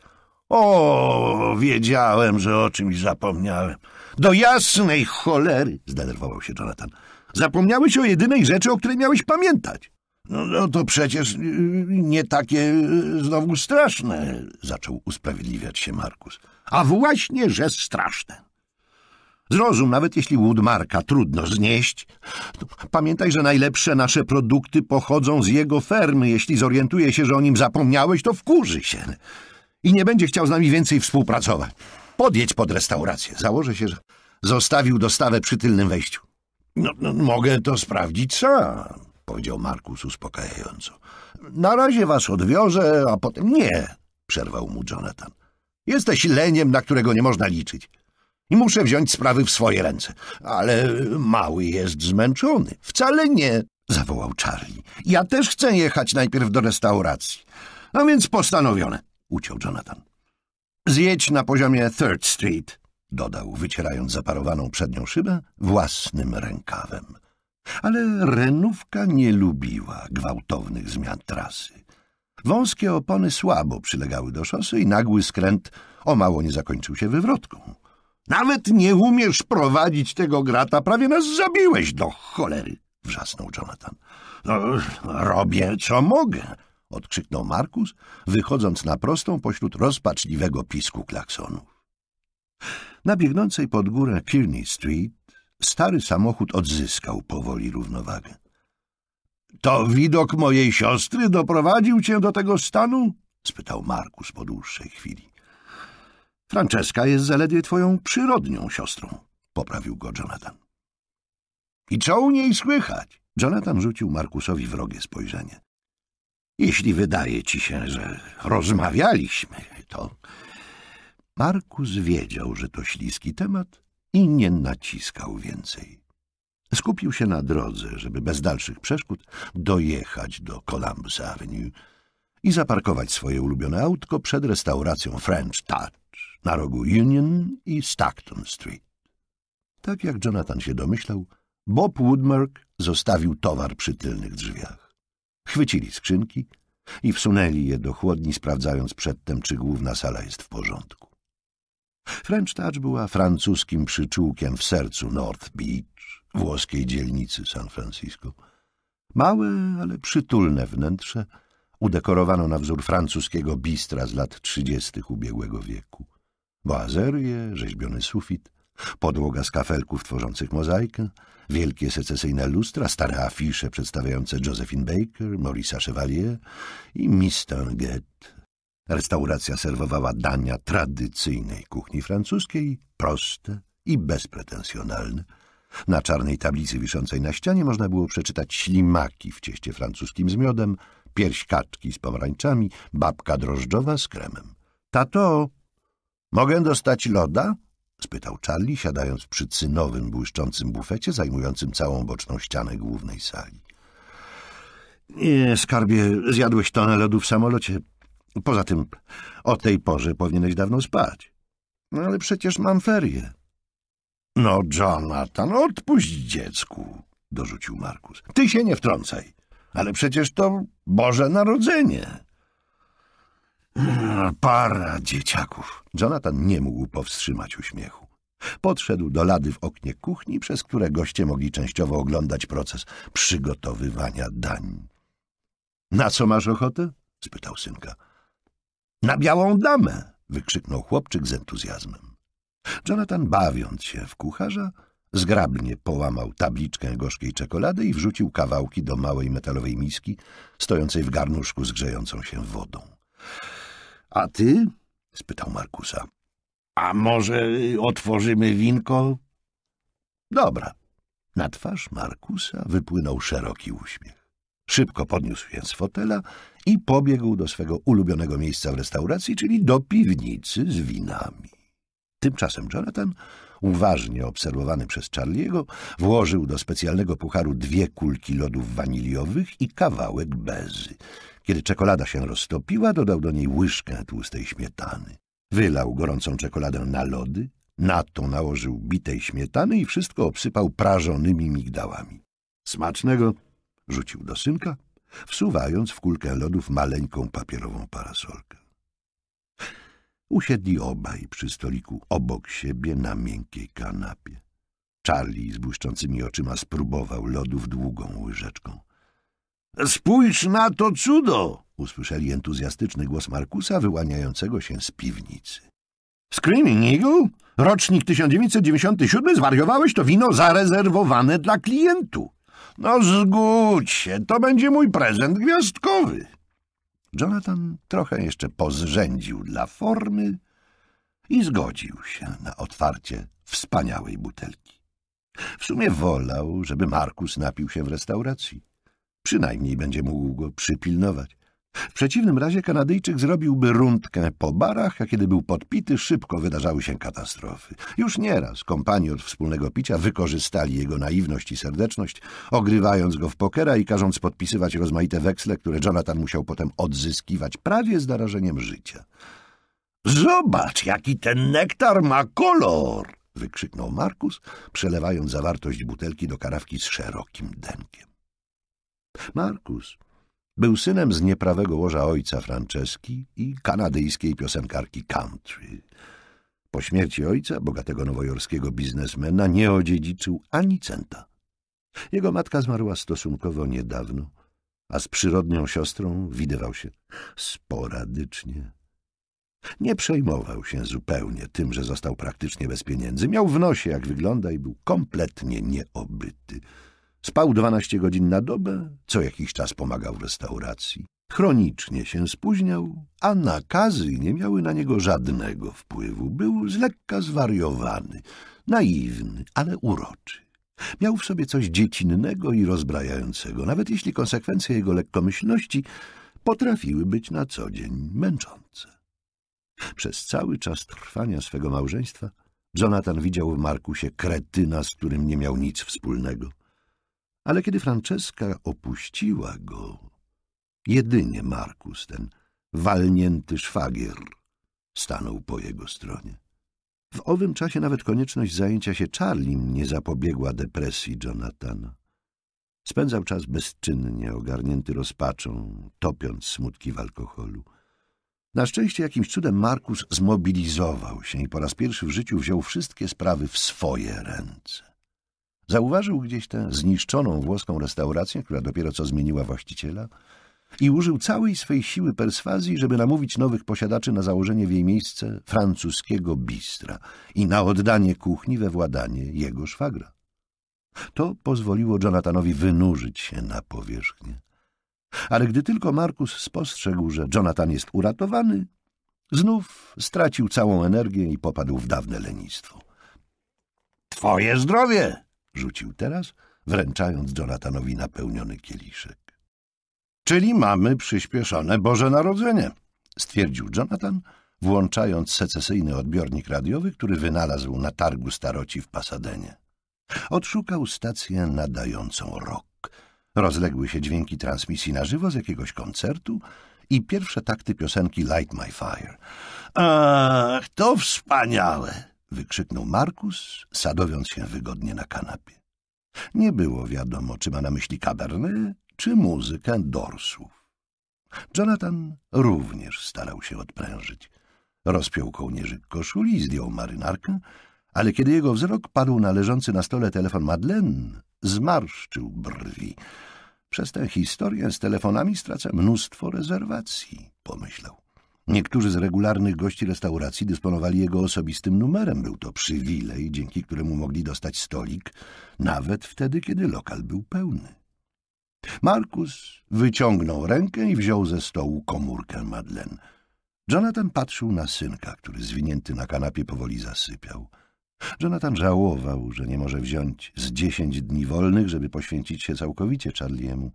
[SPEAKER 1] O, wiedziałem, że o czymś zapomniałem. Do jasnej cholery, zdenerwował się Jonathan. Zapomniałeś o jedynej rzeczy, o której miałeś pamiętać. No, no to przecież y, y, nie takie y, znowu straszne, zaczął usprawiedliwiać się Markus. A właśnie, że straszne. Zrozum, nawet jeśli Woodmarka trudno znieść, pamiętaj, że najlepsze nasze produkty pochodzą z jego fermy. Jeśli zorientuje się, że o nim zapomniałeś, to wkurzy się i nie będzie chciał z nami więcej współpracować. Podjedź pod restaurację. Założę się, że zostawił dostawę przy tylnym wejściu. No, no, mogę to sprawdzić sam, powiedział Markus uspokajająco. Na razie was odwiozę, a potem... Nie, przerwał mu Jonathan. Jesteś leniem, na którego nie można liczyć i muszę wziąć sprawy w swoje ręce. Ale mały jest zmęczony. Wcale nie, zawołał Charlie. Ja też chcę jechać najpierw do restauracji. A więc postanowione, uciął Jonathan. Zjedź na poziomie Third Street, dodał, wycierając zaparowaną przednią szybę własnym rękawem. Ale Renówka nie lubiła gwałtownych zmian trasy. Wąskie opony słabo przylegały do szosy i nagły skręt o mało nie zakończył się wywrotką. Nawet nie umiesz prowadzić tego grata, prawie nas zabiłeś do cholery! wrzasnął Jonathan. No, robię, co mogę! odkrzyknął Markus, wychodząc na prostą pośród rozpaczliwego pisku klaksonów. Na biegnącej pod górę Kearney Street stary samochód odzyskał powoli równowagę. — To widok mojej siostry doprowadził cię do tego stanu? — spytał Markus po dłuższej chwili. Franceska jest zaledwie twoją przyrodnią siostrą, poprawił go Jonathan. I co u niej słychać? Jonathan rzucił Markusowi wrogie spojrzenie. Jeśli wydaje ci się, że rozmawialiśmy, to... Markus wiedział, że to śliski temat i nie naciskał więcej. Skupił się na drodze, żeby bez dalszych przeszkód dojechać do Columbus Avenue i zaparkować swoje ulubione autko przed restauracją French Tart na rogu Union i Stockton Street. Tak jak Jonathan się domyślał, Bob Woodmark zostawił towar przy tylnych drzwiach. Chwycili skrzynki i wsunęli je do chłodni, sprawdzając przedtem, czy główna sala jest w porządku. French Touch była francuskim przyczółkiem w sercu North Beach, włoskiej dzielnicy San Francisco. Małe, ale przytulne wnętrze udekorowano na wzór francuskiego bistra z lat trzydziestych ubiegłego wieku. Boazerie, rzeźbiony sufit, podłoga z kafelków tworzących mozaikę, wielkie secesyjne lustra, stare afisze przedstawiające Josephine Baker, Maurice'a Chevalier i Mr. Get. Restauracja serwowała dania tradycyjnej kuchni francuskiej, proste i bezpretensjonalne. Na czarnej tablicy wiszącej na ścianie można było przeczytać ślimaki w cieście francuskim z miodem, pierś kaczki z pomarańczami, babka drożdżowa z kremem. Tato! Mogę dostać loda? spytał Charlie, siadając przy cynowym, błyszczącym bufecie zajmującym całą boczną ścianę głównej sali. Nie, skarbie, zjadłeś tonę lodu w samolocie. Poza tym, o tej porze powinieneś dawno spać. No ale przecież mam ferie. No, Jonathan, odpuść dziecku, dorzucił Markus. Ty się nie wtrącaj. Ale przecież to Boże Narodzenie. Para dzieciaków. Jonathan nie mógł powstrzymać uśmiechu. Podszedł do lady w oknie kuchni, przez które goście mogli częściowo oglądać proces przygotowywania dań. — Na co masz ochotę? — spytał synka. — Na białą damę! — wykrzyknął chłopczyk z entuzjazmem. Jonathan, bawiąc się w kucharza, zgrabnie połamał tabliczkę gorzkiej czekolady i wrzucił kawałki do małej metalowej miski, stojącej w garnuszku z grzejącą się wodą. A ty? spytał Markusa. A może y, otworzymy winko? Dobra. Na twarz Markusa wypłynął szeroki uśmiech. Szybko podniósł się z fotela i pobiegł do swego ulubionego miejsca w restauracji, czyli do piwnicy z winami. Tymczasem Jonathan, uważnie obserwowany przez Charliego, włożył do specjalnego pucharu dwie kulki lodów waniliowych i kawałek bezy. Kiedy czekolada się roztopiła, dodał do niej łyżkę tłustej śmietany. Wylał gorącą czekoladę na lody, na to nałożył bitej śmietany i wszystko obsypał prażonymi migdałami. Smacznego rzucił do synka, wsuwając w kulkę lodów maleńką papierową parasolkę. Usiedli obaj przy stoliku obok siebie na miękkiej kanapie. Charlie z błyszczącymi oczyma spróbował lodów długą łyżeczką. Spójrz na to cudo! usłyszeli entuzjastyczny głos Markusa wyłaniającego się z piwnicy. Screaming Eagle? Rocznik 1997? Zwariowałeś to wino zarezerwowane dla klientu. No zgódź się, to będzie mój prezent gwiazdkowy. Jonathan trochę jeszcze pozrzędził dla formy i zgodził się na otwarcie wspaniałej butelki. W sumie wolał, żeby Markus napił się w restauracji. Przynajmniej będzie mógł go przypilnować. W przeciwnym razie Kanadyjczyk zrobiłby rundkę po barach, a kiedy był podpity, szybko wydarzały się katastrofy. Już nieraz kompanii od wspólnego picia wykorzystali jego naiwność i serdeczność, ogrywając go w pokera i każąc podpisywać rozmaite weksle, które Jonathan musiał potem odzyskiwać prawie z narażeniem życia. Zobacz, jaki ten nektar ma kolor! wykrzyknął Markus, przelewając zawartość butelki do karawki z szerokim denkiem. Markus był synem z nieprawego łoża ojca Franceski i kanadyjskiej piosenkarki country. Po śmierci ojca, bogatego nowojorskiego biznesmena, nie odziedziczył ani centa. Jego matka zmarła stosunkowo niedawno, a z przyrodnią siostrą widywał się sporadycznie. Nie przejmował się zupełnie tym, że został praktycznie bez pieniędzy. Miał w nosie, jak wygląda i był kompletnie nieobyty. Spał 12 godzin na dobę, co jakiś czas pomagał w restauracji. Chronicznie się spóźniał, a nakazy nie miały na niego żadnego wpływu. Był z lekka zwariowany, naiwny, ale uroczy. Miał w sobie coś dziecinnego i rozbrajającego, nawet jeśli konsekwencje jego lekkomyślności potrafiły być na co dzień męczące. Przez cały czas trwania swego małżeństwa Jonathan widział w Markusie kretyna, z którym nie miał nic wspólnego – ale kiedy Franceska opuściła go, jedynie Markus, ten walnięty szwagier, stanął po jego stronie. W owym czasie nawet konieczność zajęcia się Charlim nie zapobiegła depresji Jonathana. Spędzał czas bezczynnie, ogarnięty rozpaczą, topiąc smutki w alkoholu. Na szczęście jakimś cudem Markus zmobilizował się i po raz pierwszy w życiu wziął wszystkie sprawy w swoje ręce. Zauważył gdzieś tę zniszczoną włoską restaurację, która dopiero co zmieniła właściciela i użył całej swej siły perswazji, żeby namówić nowych posiadaczy na założenie w jej miejsce francuskiego bistra i na oddanie kuchni we władanie jego szwagra. To pozwoliło Jonathanowi wynurzyć się na powierzchnię. Ale gdy tylko Markus spostrzegł, że Jonathan jest uratowany, znów stracił całą energię i popadł w dawne lenistwo. — Twoje zdrowie! rzucił teraz, wręczając Jonathanowi napełniony kieliszek. Czyli mamy przyspieszone Boże Narodzenie, stwierdził Jonathan, włączając secesyjny odbiornik radiowy, który wynalazł na targu staroci w Pasadenie. Odszukał stację nadającą rock. Rozległy się dźwięki transmisji na żywo z jakiegoś koncertu i pierwsze takty piosenki Light My Fire. Ach, to wspaniałe! wykrzyknął Markus, sadowiąc się wygodnie na kanapie. Nie było wiadomo, czy ma na myśli cabernet, czy muzykę dorsów. Jonathan również starał się odprężyć. Rozpiął kołnierzyk koszuli i zdjął marynarkę, ale kiedy jego wzrok padł na leżący na stole telefon Madeleine, zmarszczył brwi. Przez tę historię z telefonami stracę mnóstwo rezerwacji, pomyślał. Niektórzy z regularnych gości restauracji dysponowali jego osobistym numerem. Był to przywilej, dzięki któremu mogli dostać stolik, nawet wtedy, kiedy lokal był pełny. Markus wyciągnął rękę i wziął ze stołu komórkę Madlen. Jonathan patrzył na synka, który zwinięty na kanapie powoli zasypiał. Jonathan żałował, że nie może wziąć z dziesięć dni wolnych, żeby poświęcić się całkowicie Charliemu,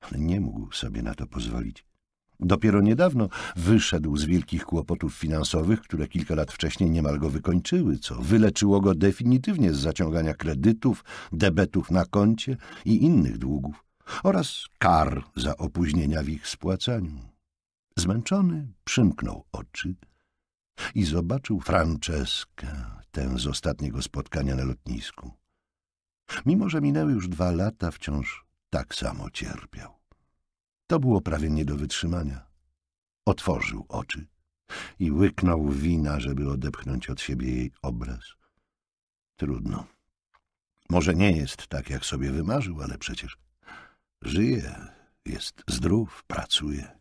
[SPEAKER 1] ale nie mógł sobie na to pozwolić. Dopiero niedawno wyszedł z wielkich kłopotów finansowych, które kilka lat wcześniej niemal go wykończyły, co wyleczyło go definitywnie z zaciągania kredytów, debetów na koncie i innych długów oraz kar za opóźnienia w ich spłacaniu. Zmęczony przymknął oczy i zobaczył Franceskę, tę z ostatniego spotkania na lotnisku. Mimo, że minęły już dwa lata, wciąż tak samo cierpiał. To było prawie nie do wytrzymania. Otworzył oczy i łyknął wina, żeby odepchnąć od siebie jej obraz. Trudno. Może nie jest tak, jak sobie wymarzył, ale przecież żyje, jest zdrów, pracuje.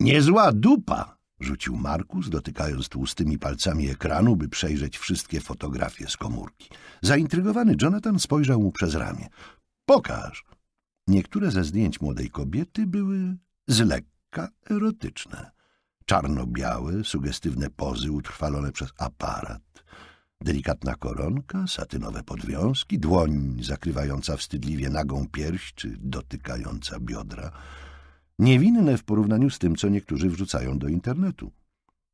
[SPEAKER 1] Niezła dupa! rzucił Markus, dotykając tłustymi palcami ekranu, by przejrzeć wszystkie fotografie z komórki. Zaintrygowany Jonathan spojrzał mu przez ramię. Pokaż! Niektóre ze zdjęć młodej kobiety były z lekka erotyczne. Czarno-białe, sugestywne pozy utrwalone przez aparat, delikatna koronka, satynowe podwiązki, dłoń zakrywająca wstydliwie nagą pierś czy dotykająca biodra. Niewinne w porównaniu z tym, co niektórzy wrzucają do internetu.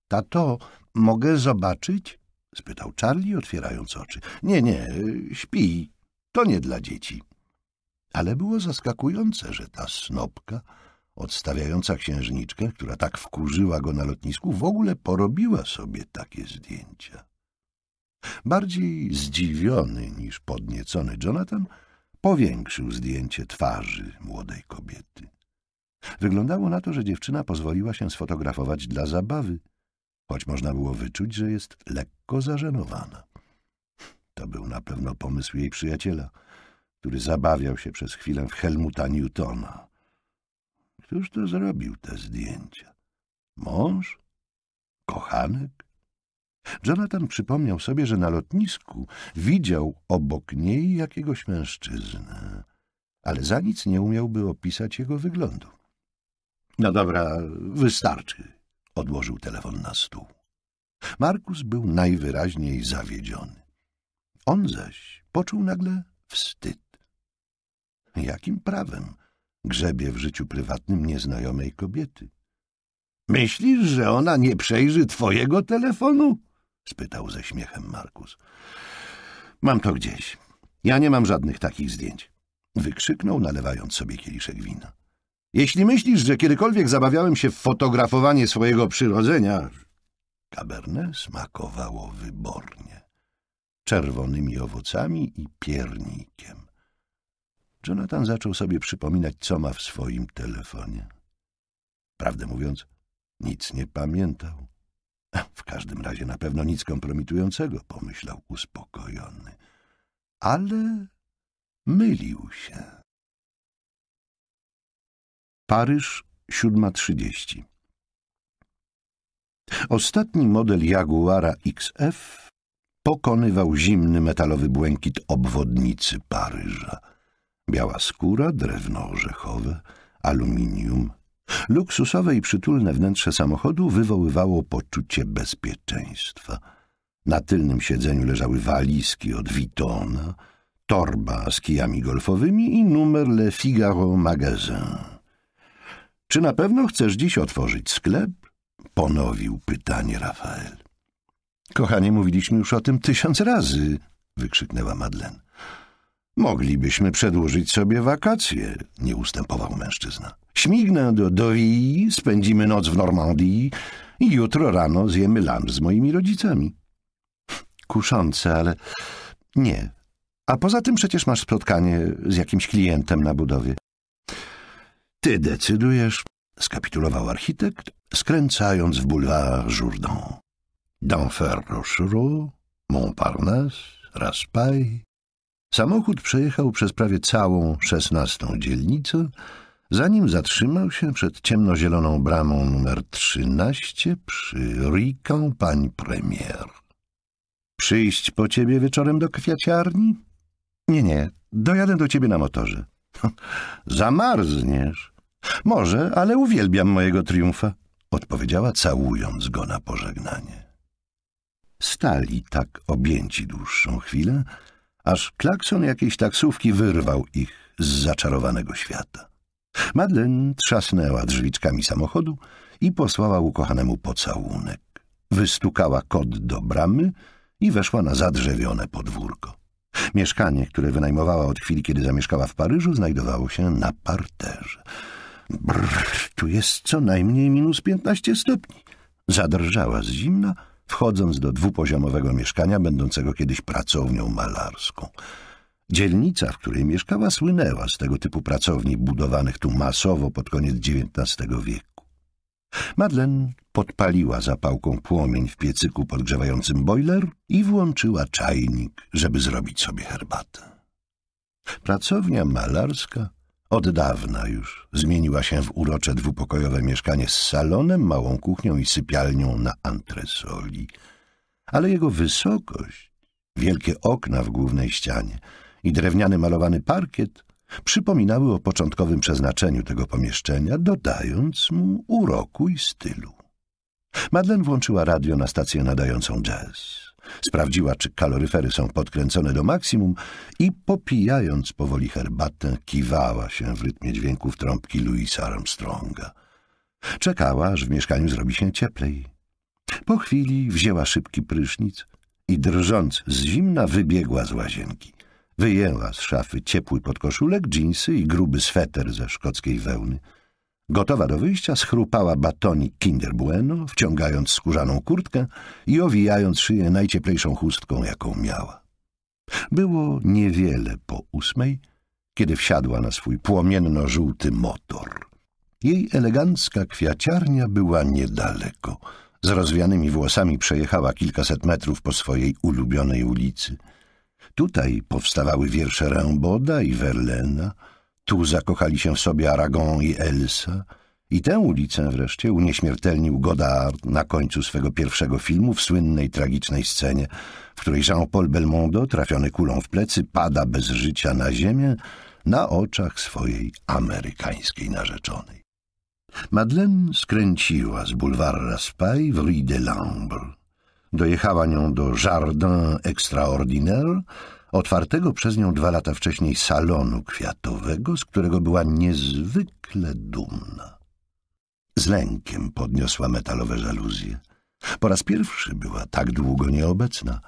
[SPEAKER 1] Tato, mogę zobaczyć? spytał Charlie, otwierając oczy. Nie, nie, śpi. To nie dla dzieci. Ale było zaskakujące, że ta snopka, odstawiająca księżniczkę, która tak wkurzyła go na lotnisku, w ogóle porobiła sobie takie zdjęcia. Bardziej zdziwiony niż podniecony Jonathan powiększył zdjęcie twarzy młodej kobiety. Wyglądało na to, że dziewczyna pozwoliła się sfotografować dla zabawy, choć można było wyczuć, że jest lekko zażenowana. To był na pewno pomysł jej przyjaciela – który zabawiał się przez chwilę w Helmuta Newtona. Któż to zrobił te zdjęcia? Mąż? Kochanek? Jonathan przypomniał sobie, że na lotnisku widział obok niej jakiegoś mężczyznę, ale za nic nie umiałby opisać jego wyglądu. No dobra, wystarczy, odłożył telefon na stół. Markus był najwyraźniej zawiedziony. On zaś poczuł nagle wstyd. Jakim prawem grzebie w życiu prywatnym nieznajomej kobiety? Myślisz, że ona nie przejrzy twojego telefonu? spytał ze śmiechem Markus. Mam to gdzieś. Ja nie mam żadnych takich zdjęć. Wykrzyknął, nalewając sobie kieliszek wina. Jeśli myślisz, że kiedykolwiek zabawiałem się w fotografowanie swojego przyrodzenia... Cabernet smakowało wybornie. Czerwonymi owocami i piernikiem. Jonathan zaczął sobie przypominać, co ma w swoim telefonie. Prawdę mówiąc, nic nie pamiętał. W każdym razie na pewno nic kompromitującego, pomyślał uspokojony. Ale mylił się. Paryż, 7.30 Ostatni model Jaguara XF pokonywał zimny metalowy błękit obwodnicy Paryża. Biała skóra, drewno orzechowe, aluminium. Luksusowe i przytulne wnętrze samochodu wywoływało poczucie bezpieczeństwa. Na tylnym siedzeniu leżały walizki od Vitona, torba z kijami golfowymi i numer Le Figaro Magazin. Czy na pewno chcesz dziś otworzyć sklep? Ponowił pytanie Rafael. Kochanie, mówiliśmy już o tym tysiąc razy, wykrzyknęła Madlen. Moglibyśmy przedłużyć sobie wakacje, nie ustępował mężczyzna. Śmignę do Dowii, spędzimy noc w Normandii i jutro rano zjemy lunch z moimi rodzicami. Kuszące, ale nie. A poza tym przecież masz spotkanie z jakimś klientem na budowie. Ty decydujesz, skapitulował architekt, skręcając w bulwar Jourdan. D'Enfer Rochereau, Montparnasse, Raspail, Samochód przejechał przez prawie całą szesnastą dzielnicę, zanim zatrzymał się przed ciemnozieloną bramą numer 13 przy Riką pań premier. Przyjść po ciebie wieczorem do kwiaciarni? Nie, nie, dojadę do ciebie na motorze. Zamarzniesz. Może, ale uwielbiam mojego triumfa, odpowiedziała całując go na pożegnanie. Stali tak objęci dłuższą chwilę, aż klakson jakiejś taksówki wyrwał ich z zaczarowanego świata. Madeleine trzasnęła drzwiczkami samochodu i posłała ukochanemu pocałunek. Wystukała kod do bramy i weszła na zadrzewione podwórko. Mieszkanie, które wynajmowała od chwili, kiedy zamieszkała w Paryżu, znajdowało się na parterze. Brr, tu jest co najmniej minus piętnaście stopni. Zadrżała z zimna wchodząc do dwupoziomowego mieszkania, będącego kiedyś pracownią malarską. Dzielnica, w której mieszkała, słynęła z tego typu pracowni budowanych tu masowo pod koniec XIX wieku. Madlen podpaliła zapałką płomień w piecyku podgrzewającym boiler i włączyła czajnik, żeby zrobić sobie herbatę. Pracownia malarska od dawna już zmieniła się w urocze dwupokojowe mieszkanie z salonem, małą kuchnią i sypialnią na antresoli. Ale jego wysokość, wielkie okna w głównej ścianie i drewniany malowany parkiet przypominały o początkowym przeznaczeniu tego pomieszczenia, dodając mu uroku i stylu. Madlen włączyła radio na stację nadającą jazz. Sprawdziła, czy kaloryfery są podkręcone do maksimum i popijając powoli herbatę, kiwała się w rytmie dźwięków trąbki Louisa Armstronga. Czekała, aż w mieszkaniu zrobi się cieplej. Po chwili wzięła szybki prysznic i drżąc z zimna wybiegła z łazienki. Wyjęła z szafy ciepły podkoszulek, dżinsy i gruby sweter ze szkockiej wełny – Gotowa do wyjścia schrupała batonik Kinder Bueno, wciągając skórzaną kurtkę i owijając szyję najcieplejszą chustką, jaką miała. Było niewiele po ósmej, kiedy wsiadła na swój płomienno-żółty motor. Jej elegancka kwiaciarnia była niedaleko. Z rozwianymi włosami przejechała kilkaset metrów po swojej ulubionej ulicy. Tutaj powstawały wiersze Ramboda i Verlena – tu zakochali się w sobie Aragon i Elsa. I tę ulicę wreszcie unieśmiertelnił Godard na końcu swego pierwszego filmu w słynnej, tragicznej scenie, w której Jean-Paul Belmondo, trafiony kulą w plecy, pada bez życia na ziemię na oczach swojej amerykańskiej narzeczonej. Madeleine skręciła z Boulevard Raspail w Rue de Lambre. Dojechała nią do Jardin Extraordinaire, otwartego przez nią dwa lata wcześniej salonu kwiatowego, z którego była niezwykle dumna. Z lękiem podniosła metalowe żaluzje. Po raz pierwszy była tak długo nieobecna.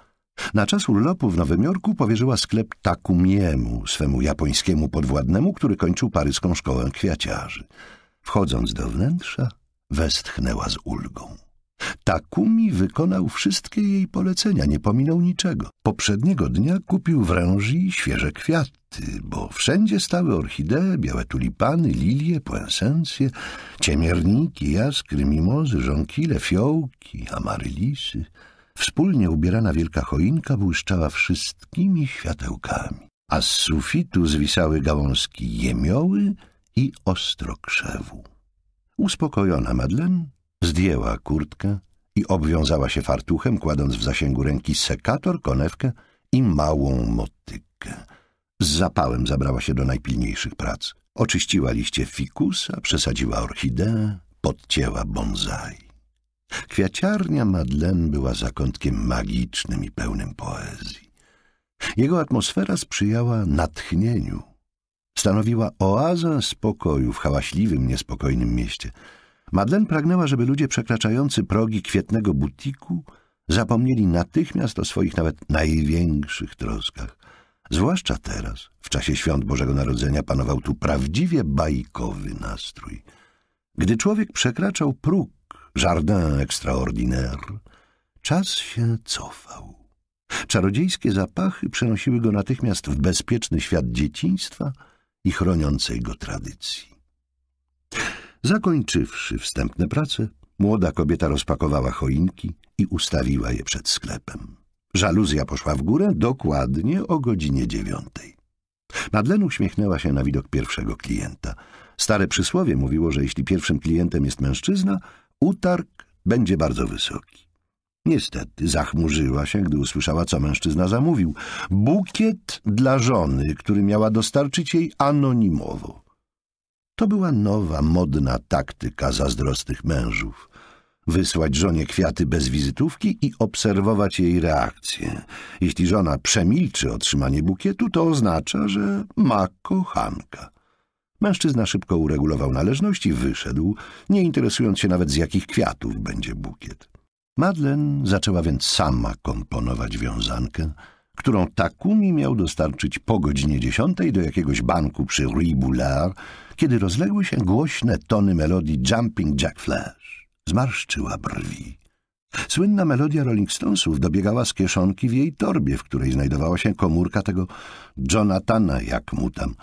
[SPEAKER 1] Na czas urlopu w Nowym Jorku powierzyła sklep Takumiemu, swemu japońskiemu podwładnemu, który kończył paryską szkołę kwiaciarzy. Wchodząc do wnętrza, westchnęła z ulgą. Takumi wykonał wszystkie jej polecenia, nie pominął niczego. Poprzedniego dnia kupił w ręży świeże kwiaty, bo wszędzie stały orchidee, białe tulipany, lilie, puensencje, ciemierniki, jaskry, mimozy, żonkile, fiołki, amarylisy. Wspólnie ubierana wielka choinka błyszczała wszystkimi światełkami, a z sufitu zwisały gałązki jemioły i ostrokrzewu. Uspokojona Madlen Zdjęła kurtkę i obwiązała się fartuchem, kładąc w zasięgu ręki sekator, konewkę i małą motykę. Z zapałem zabrała się do najpilniejszych prac. Oczyściła liście fikusa, przesadziła orchideę, podcięła bonsai. Kwiaciarnia Madlen była zakątkiem magicznym i pełnym poezji. Jego atmosfera sprzyjała natchnieniu. Stanowiła oazę spokoju w hałaśliwym, niespokojnym mieście – Madlen pragnęła, żeby ludzie przekraczający progi kwietnego butiku zapomnieli natychmiast o swoich nawet największych troskach. Zwłaszcza teraz, w czasie świąt Bożego Narodzenia, panował tu prawdziwie bajkowy nastrój. Gdy człowiek przekraczał próg Jardin Extraordinaire, czas się cofał. Czarodziejskie zapachy przenosiły go natychmiast w bezpieczny świat dzieciństwa i chroniącej go tradycji. Zakończywszy wstępne prace, młoda kobieta rozpakowała choinki i ustawiła je przed sklepem. Żaluzja poszła w górę dokładnie o godzinie dziewiątej. Madlen uśmiechnęła się na widok pierwszego klienta. Stare przysłowie mówiło, że jeśli pierwszym klientem jest mężczyzna, utarg będzie bardzo wysoki. Niestety zachmurzyła się, gdy usłyszała, co mężczyzna zamówił. Bukiet dla żony, który miała dostarczyć jej anonimowo. To była nowa, modna taktyka zazdrosnych mężów. Wysłać żonie kwiaty bez wizytówki i obserwować jej reakcję. Jeśli żona przemilczy otrzymanie bukietu, to oznacza, że ma kochanka. Mężczyzna szybko uregulował należność i wyszedł, nie interesując się nawet z jakich kwiatów będzie bukiet. Madlen zaczęła więc sama komponować wiązankę – którą Takumi miał dostarczyć po godzinie dziesiątej do jakiegoś banku przy Rue Boulard, kiedy rozległy się głośne tony melodii Jumping Jack Flash. Zmarszczyła brwi. Słynna melodia Rolling Stonesów dobiegała z kieszonki w jej torbie, w której znajdowała się komórka tego Jonathana, jak mu tam.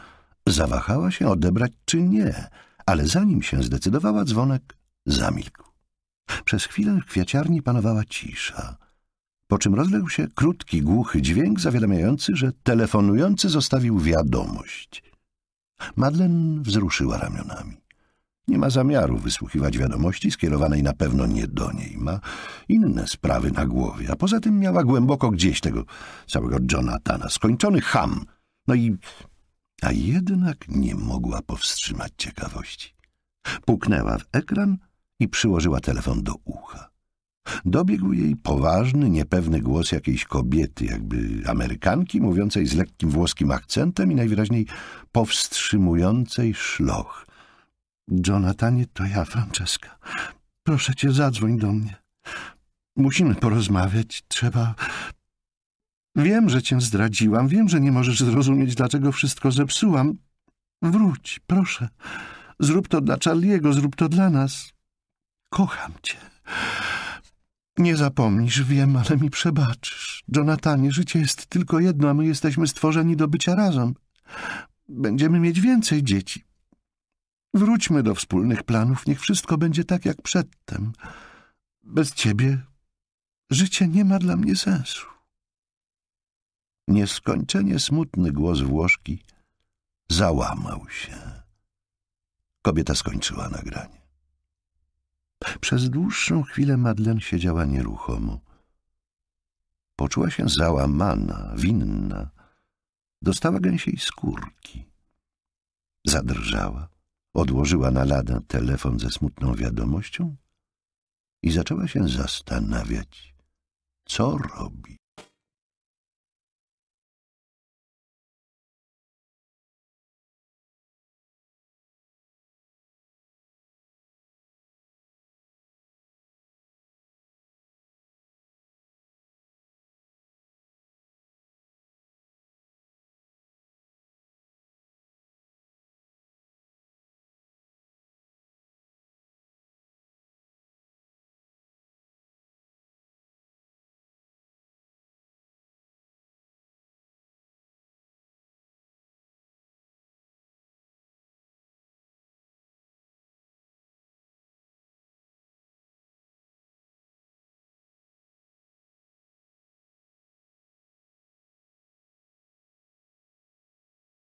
[SPEAKER 1] Zawahała się odebrać czy nie, ale zanim się zdecydowała, dzwonek zamilkł. Przez chwilę w kwiaciarni panowała cisza po czym rozległ się krótki, głuchy dźwięk zawiadamiający, że telefonujący zostawił wiadomość. Madlen wzruszyła ramionami. Nie ma zamiaru wysłuchiwać wiadomości skierowanej na pewno nie do niej. Ma inne sprawy na głowie, a poza tym miała głęboko gdzieś tego całego Jonathana. Skończony ham. No i... A jednak nie mogła powstrzymać ciekawości. Puknęła w ekran i przyłożyła telefon do ucha. Dobiegł jej poważny, niepewny głos jakiejś kobiety, jakby Amerykanki, mówiącej z lekkim włoskim akcentem i najwyraźniej powstrzymującej szloch. — Jonatanie, to ja, Francesca. Proszę cię, zadzwoń do mnie. Musimy porozmawiać, trzeba... Wiem, że cię zdradziłam, wiem, że nie możesz zrozumieć, dlaczego wszystko zepsułam. Wróć, proszę. Zrób to dla Charliego, zrób to dla nas. Kocham cię. Nie zapomnisz, wiem, ale mi przebaczysz. Jonatanie, życie jest tylko jedno, a my jesteśmy stworzeni do bycia razem. Będziemy mieć więcej dzieci. Wróćmy do wspólnych planów, niech wszystko będzie tak jak przedtem. Bez ciebie życie nie ma dla mnie sensu. Nieskończenie smutny głos Włoszki załamał się. Kobieta skończyła nagranie. Przez dłuższą chwilę Madlen siedziała nieruchomo. Poczuła się załamana, winna. Dostała gęsiej skórki. Zadrżała, odłożyła na lada telefon ze smutną wiadomością i zaczęła się zastanawiać, co robi.